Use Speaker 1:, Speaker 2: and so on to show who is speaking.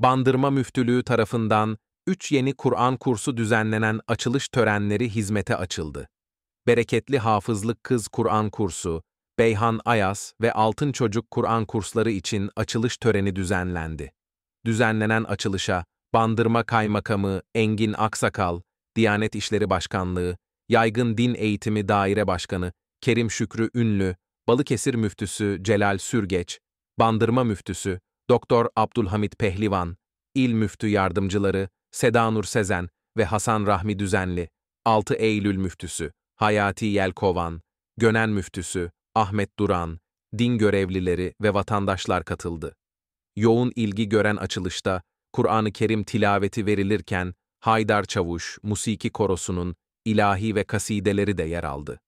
Speaker 1: Bandırma Müftülüğü tarafından 3 yeni Kur'an kursu düzenlenen açılış törenleri hizmete açıldı. Bereketli Hafızlık Kız Kur'an kursu, Beyhan Ayas ve Altın Çocuk Kur'an kursları için açılış töreni düzenlendi. Düzenlenen açılışa Bandırma Kaymakamı Engin Aksakal, Diyanet İşleri Başkanlığı, Yaygın Din Eğitimi Daire Başkanı Kerim Şükrü Ünlü, Balıkesir Müftüsü Celal Sürgeç, Bandırma Müftüsü Doktor Abdülhamit Pehlivan, İl Müftü Yardımcıları Seda Nur Sezen ve Hasan Rahmi Düzenli, 6 Eylül Müftüsü Hayati Yelkovan, Gönen Müftüsü Ahmet Duran, din görevlileri ve vatandaşlar katıldı. Yoğun ilgi gören açılışta Kur'an-ı Kerim tilaveti verilirken Haydar Çavuş, Musiki Korosu'nun ilahi ve kasideleri de yer aldı.